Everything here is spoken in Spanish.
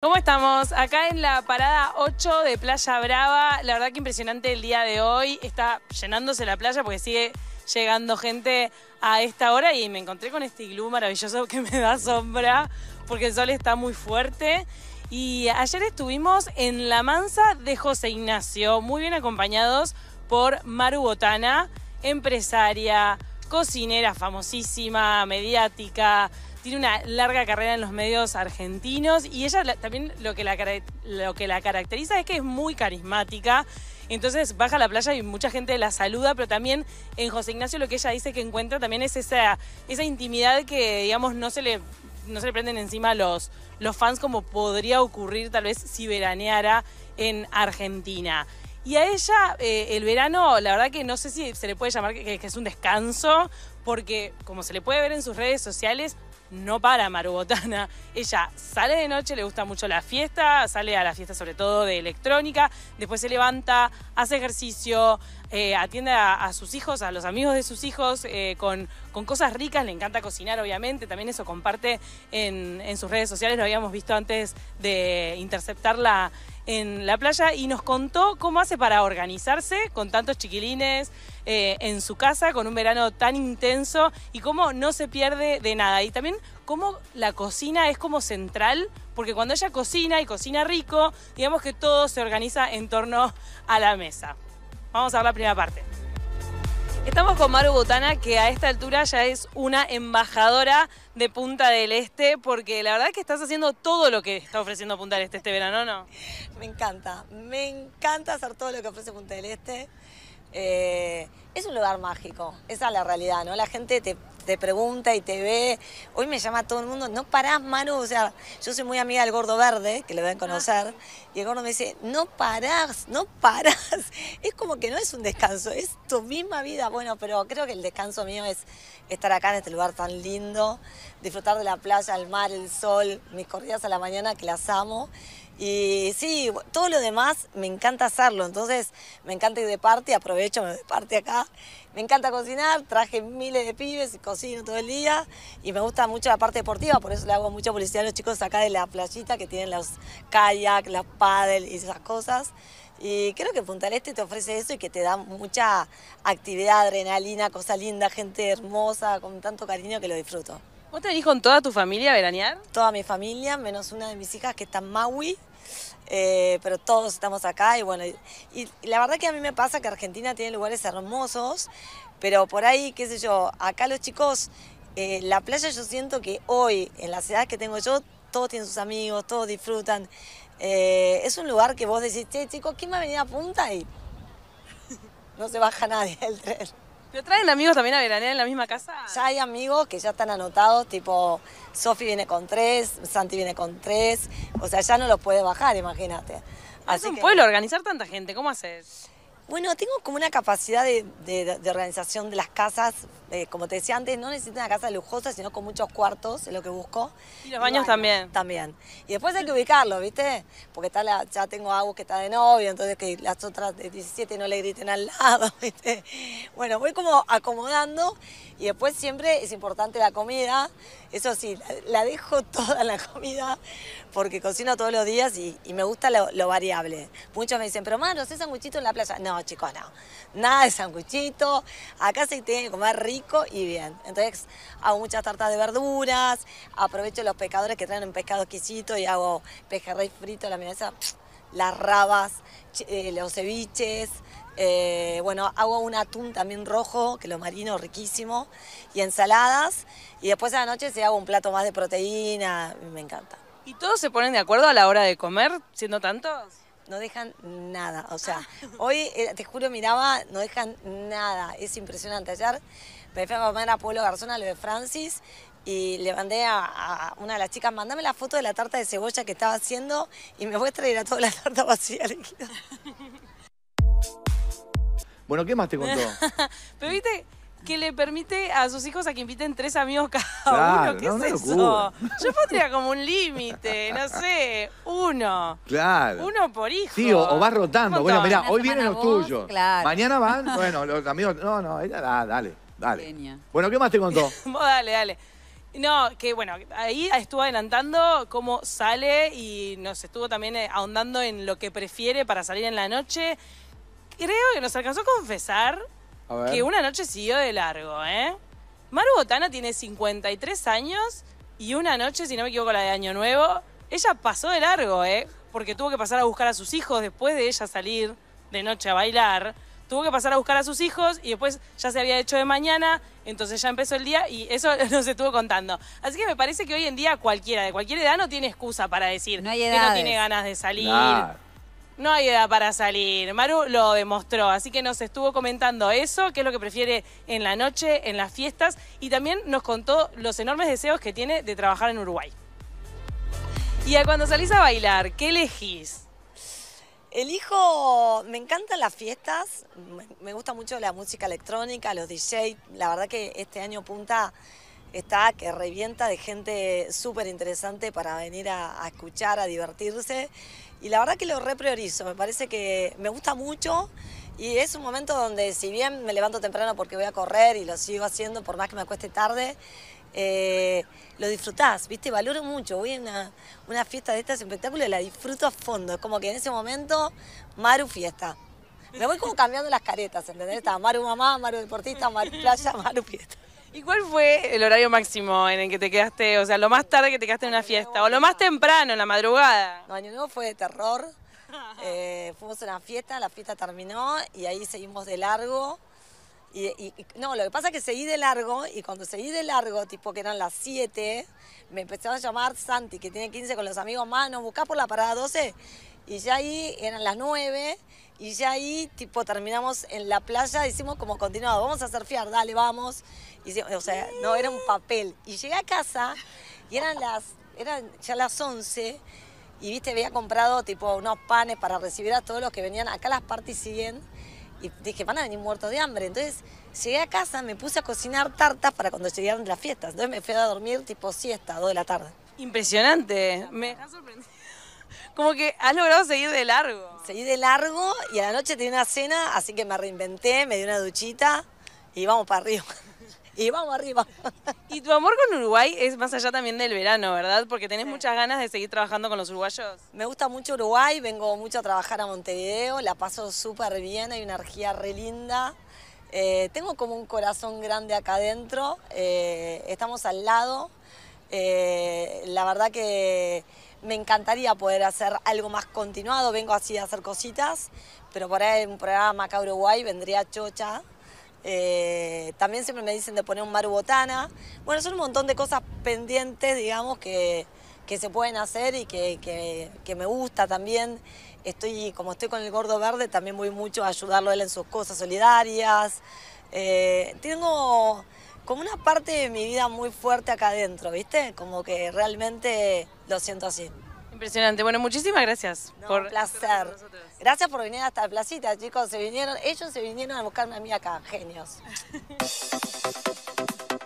¿Cómo estamos? Acá en la parada 8 de Playa Brava. La verdad que impresionante el día de hoy. Está llenándose la playa porque sigue llegando gente a esta hora y me encontré con este iglú maravilloso que me da sombra porque el sol está muy fuerte. Y ayer estuvimos en la mansa de José Ignacio, muy bien acompañados por Maru Botana, empresaria, cocinera famosísima, mediática, tiene una larga carrera en los medios argentinos y ella también lo que, la, lo que la caracteriza es que es muy carismática. Entonces baja a la playa y mucha gente la saluda, pero también en José Ignacio lo que ella dice que encuentra también es esa, esa intimidad que, digamos, no se le, no se le prenden encima los, los fans como podría ocurrir tal vez si veraneara en Argentina. Y a ella eh, el verano, la verdad que no sé si se le puede llamar que, es un descanso, porque como se le puede ver en sus redes sociales, no para Maru Botana. Ella sale de noche, le gusta mucho la fiesta, sale a la fiesta sobre todo de electrónica, después se levanta, hace ejercicio, eh, atiende a, sus hijos, a los amigos de sus hijos, eh, con, con, cosas ricas, le encanta cocinar obviamente, también eso comparte en, en sus redes sociales, lo habíamos visto antes de interceptarla en la playa y nos contó cómo hace para organizarse con tantos chiquilines eh, en su casa, con un verano tan intenso y cómo no se pierde de nada. Y también cómo la cocina es como central, porque cuando ella cocina y cocina rico, digamos que todo se organiza en torno a la mesa. Vamos a ver la primera parte. Estamos con Maru Botana, que a esta altura ya es una embajadora de Punta del Este, porque la verdad es que estás haciendo todo lo que está ofreciendo Punta del Este este verano, ¿no? Me encanta, me encanta hacer todo lo que ofrece Punta del Este. Eh, es un lugar mágico, esa es la realidad, ¿no? La gente te, te pregunta y te ve. Hoy me llama todo el mundo, no parás, Manu. O sea, yo soy muy amiga del gordo verde, que le deben ah. conocer. Y el gordo me dice, no parás, no parás. Es como que no es un descanso, es tu misma vida. Bueno, pero creo que el descanso mío es estar acá en este lugar tan lindo, disfrutar de la playa, el mar, el sol, mis corridas a la mañana que las amo. Y sí, todo lo demás me encanta hacerlo, entonces me encanta ir de parte, aprovecho, me de parte acá me encanta cocinar, traje miles de pibes, y cocino todo el día y me gusta mucho la parte deportiva, por eso le hago mucha publicidad a los chicos acá de la playita que tienen los kayak, las paddle y esas cosas. Y creo que Punta Este te ofrece eso y que te da mucha actividad, adrenalina, cosa linda, gente hermosa, con tanto cariño que lo disfruto. ¿Vos te venís con toda tu familia a veranear? Toda mi familia, menos una de mis hijas que está en Maui. Eh, pero todos estamos acá y bueno, y, la verdad que a mí me pasa que Argentina tiene lugares hermosos, pero por ahí, qué sé yo, acá los chicos, eh, la playa yo siento que hoy, en las edades que tengo yo, todos tienen sus amigos, todos disfrutan. Eh, es un lugar que vos decís, che chicos, ¿quién me ha venido a punta? Y no se baja nadie del tren. ¿Pero traen amigos también a veranear en la misma casa? Ya hay amigos que ya están anotados, tipo Sofi viene con tres, Santi viene con tres, o sea, ya no los puede bajar, imagínate. Así es un pueblo organizar tanta gente, ¿cómo haces? Bueno, tengo como una capacidad de, organización de las casas, eh, como te decía antes, no necesito una casa lujosa, sino con muchos cuartos, es lo que busco. Y los baños, también. También. Y después hay que ubicarlo, ¿viste? Porque está ya tengo agua que está de novio, entonces que las otras de 17 no le griten al lado, ¿viste? Bueno, voy como acomodando y después siempre es importante la comida. Eso sí, la, dejo toda la comida porque cocino todos los días y, me gusta lo, variable. Muchos me dicen, pero mano, ¿no sanguchito en la playa? No, no, chicos, Nada de Acá se tiene que comer rico y bien. Entonces hago muchas tartas de verduras, aprovecho los pescadores que traen un pescado exquisito y hago pejerrey frito, la mesa, las rabas, eh, los ceviches. Eh, bueno, hago un atún también rojo, que lo marino riquísimo, y ensaladas. Y después a la noche se hago un plato más de proteína, me encanta. ¿Y todos se ponen de acuerdo a la hora de comer, siendo tantos? no dejan nada. O sea, ah. hoy, eh, te juro, miraba, no dejan nada. Es impresionante. Ayer me fui a comer a Pueblo Garzona, lo de Francis, y le mandé a, una de las chicas, mandame la foto de la tarta de cebolla que estaba haciendo y me voy muestra y a toda la tarta vacía. Bueno, ¿qué más te contó? Pero viste, que le permite a sus hijos a que inviten tres amigos cada uno. ¿Qué es eso? Yo pondría como un límite, no sé, uno. Claro. Uno por hijo. Sí, o, vas rotando. Bueno, mira, hoy vienen los tuyos. Mañana van, bueno, los amigos. No, no, ah, dale, dale. Bueno, ¿qué más te contó? dale, dale. No, que bueno, ahí estuvo adelantando cómo sale y nos estuvo también eh, ahondando en lo que prefiere para salir en la noche. Creo que nos alcanzó a confesar que una noche siguió de largo, ¿eh? Maru Botana tiene 53 años y una noche, si no me equivoco, la de Año Nuevo, ella pasó de largo, ¿eh? Porque tuvo que pasar a buscar a sus hijos después de ella salir de noche a bailar. Tuvo que pasar a buscar a sus hijos y después ya se había hecho de mañana, entonces ya empezó el día y eso no se estuvo contando. Así que me parece que hoy en día cualquiera, de cualquier edad, no tiene excusa para decir que no tiene ganas de salir no hay edad para salir. Maru lo demostró, así que nos estuvo comentando eso, qué es lo que prefiere en la noche, en las fiestas, y también nos contó los enormes deseos que tiene de trabajar en Uruguay. Y a cuando salís a bailar, ¿qué elegís? Elijo, me encantan las fiestas, me gusta mucho la música electrónica, los DJs. la verdad que este año punta está que revienta de gente súper interesante para venir a escuchar, a divertirse y la verdad que lo repriorizo, me parece que me gusta mucho y es un momento donde si bien me levanto temprano porque voy a correr y lo sigo haciendo por más que me acueste tarde, eh, lo disfrutás, ¿viste? Valoro mucho, voy a una, fiesta de estas espectáculos y la disfruto a fondo, es como que en ese momento, Maru fiesta. Me voy como cambiando las caretas, ¿entendés? Estaba Maru mamá, Maru deportista, Maru playa, Maru fiesta. ¿Y cuál fue el horario máximo en el que te quedaste? O sea, lo más tarde que te quedaste en una fiesta, o lo más temprano, en la madrugada. No, Año Nuevo fue de terror. Eh, fuimos a una fiesta, la fiesta terminó y ahí seguimos de largo y, no, lo que pasa es que seguí de largo y cuando seguí de largo, tipo que eran las 7, me empezaron a llamar Santi, que tiene 15 con los amigos más, buscá por la parada 12. Y ya ahí eran las 9 y ya ahí tipo terminamos en la playa, hicimos como continuado, vamos a surfear, dale, vamos. o sea, no, era un papel. Y llegué a casa y eran, las, eran ya las 11 y viste, había comprado tipo unos panes para recibir a todos los que venían. Acá las partes siguen y dije, van a venir muertos de hambre. Entonces llegué a casa, me puse a cocinar tartas para cuando llegaran las fiestas. Entonces me fui a dormir tipo siesta, dos de la tarde. Impresionante, me has sorprendido. Como que has logrado seguir de largo. Seguí de largo y a la noche tenía una cena, así que me reinventé, me di una duchita y vamos para arriba. y vamos arriba. Y tu amor con Uruguay es más allá también del verano, ¿verdad? Porque tenés muchas ganas de seguir trabajando con los uruguayos. Me gusta mucho Uruguay, vengo mucho a trabajar a Montevideo, la paso súper bien, hay una energía re linda. Eh, tengo como un corazón grande acá adentro, eh, estamos al lado. Eh, la verdad que me encantaría poder hacer algo más continuado, vengo así a hacer cositas, pero por ahí un programa acá Uruguay vendría chocha. Eh, también siempre me dicen de poner un mar botana. Bueno, son un montón de cosas pendientes, digamos, que, que se pueden hacer y que, me gusta también. Estoy, como estoy con el gordo verde, también voy mucho a ayudarlo a él en sus cosas solidarias. Eh, tengo como una parte de mi vida muy fuerte acá adentro, ¿viste? Como que realmente lo siento así. Impresionante. Bueno, muchísimas gracias. por placer. Gracias por venir hasta la placita, chicos. Se vinieron, ellos se vinieron a buscarme a mí acá, genios.